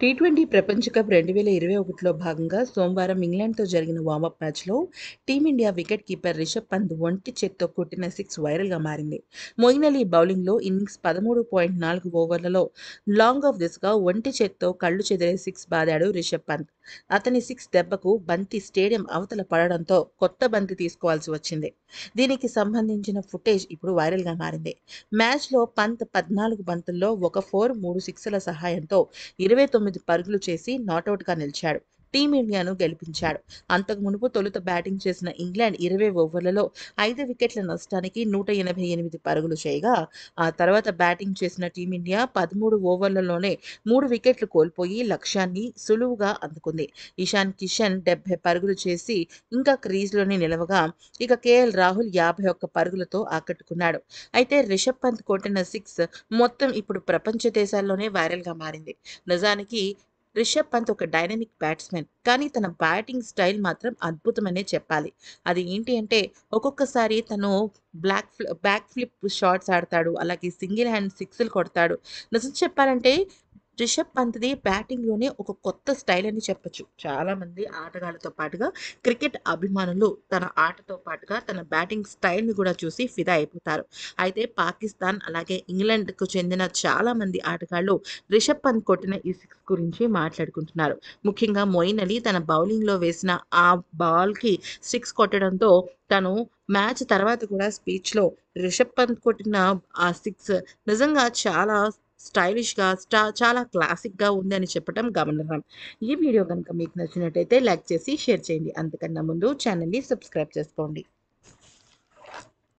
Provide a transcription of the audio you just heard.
T twenty ప్రపంచ cup రెండు వేల ఇరవై ఒకటిలో భాగంగా సోమవారం ఇంగ్లాండ్తో జరిగిన వార్మప్ మ్యాచ్లో team India wicket keeper Rishabh Pant ఒంటి చేత్తో కొట్టిన సిక్స్ వైరల్గా మారింది మొయినలీ అలీ బౌలింగ్లో ఇన్నింగ్స్ పదమూడు పాయింట్ నాలుగు ఓవర్లలో లాంగ్ ఆఫ్ దిశగా ఒంటి చేత్తో కళ్ళు చెదిరే సిక్స్ బాదాడు రిషబ్ పంత్ అతని సిక్స్ దెబ్బకు బంతి స్టేడియం అవతల పడడంతో కొత్త బంతి తీసుకోవాల్సి వచ్చింది దీనికి సంబంధించిన ఫుటేజ్ ఇప్పుడు వైరల్గా మారింది మ్యాచ్లో పంత్ పద్నాలుగు బంతుల్లో ఒక ఫోర్ మూడు సిక్స్ల సహాయంతో ఇరవై తొమ్మిది తొమ్మిది పరుగులు చేసి నాటౌట్గా నిలిచాడు టీమిండియాను గెలిపించాడు అంతకు మునుపు తొలుత బ్యాటింగ్ చేసిన ఇంగ్లాండ్ ఇరవై ఓవర్లలో ఐదు వికెట్ల నష్టానికి నూట ఎనభై ఎనిమిది పరుగులు చేయగా ఆ తర్వాత బ్యాటింగ్ చేసిన టీమిండియా పదమూడు ఓవర్లలోనే మూడు వికెట్లు కోల్పోయి లక్ష్యాన్ని సులువుగా అందుకుంది ఇషాన్ కిషన్ డెబ్బై పరుగులు చేసి ఇంకా క్రీజ్లోనే నిలవగా ఇక కేఎల్ రాహుల్ యాభై ఒక్క పరుగులతో ఆకట్టుకున్నాడు అయితే రిషబ్ పంత్ కొట్టిన సిక్స్ మొత్తం ఇప్పుడు ప్రపంచ దేశాల్లోనే వైరల్గా మారింది నిజానికి రిషబ్ పంత్ ఒక డైనమిక్ బ్యాట్స్మెన్ కానీ తన బ్యాటింగ్ స్టైల్ మాత్రం అద్భుతమనే చెప్పాలి అది ఏంటి అంటే ఒక్కొక్కసారి తను బ్లాక్ బ్యాక్ ఫ్లిప్ షార్ట్స్ ఆడతాడు అలాగే సింగిల్ హ్యాండ్ సిక్స్లు కొడతాడు నిజం చెప్పాలంటే రిషబ్ పంత్ది బ్యాటింగ్లోనే ఒక కొత్త స్టైల్ అని చెప్పొచ్చు చాలామంది ఆటగాళ్ళతో పాటుగా క్రికెట్ అభిమానులు తన ఆటతో పాటుగా తన బ్యాటింగ్ స్టైల్ని కూడా చూసి ఫిదా అయిపోతారు అయితే పాకిస్తాన్ అలాగే ఇంగ్లాండ్కు చెందిన చాలామంది ఆటగాళ్ళు రిషబ్ పంత్ కొట్టిన ఈ సిక్స్ గురించి మాట్లాడుకుంటున్నారు ముఖ్యంగా మొయిన్ అలీ తన బౌలింగ్లో వేసిన ఆ బాల్కి సిక్స్ కొట్టడంతో తను మ్యాచ్ తర్వాత కూడా స్పీచ్లో రిషబ్ పంత్ కొట్టిన ఆ సిక్స్ నిజంగా చాలా స్టైలిష్గా స్టా చాలా క్లాసిక్గా ఉంది అని చెప్పడం గమనార్హం ఈ వీడియో కనుక మీకు నచ్చినట్టయితే లైక్ చేసి షేర్ చేయండి అంతకన్నా ముందు ఛానల్ని సబ్స్క్రైబ్ చేసుకోండి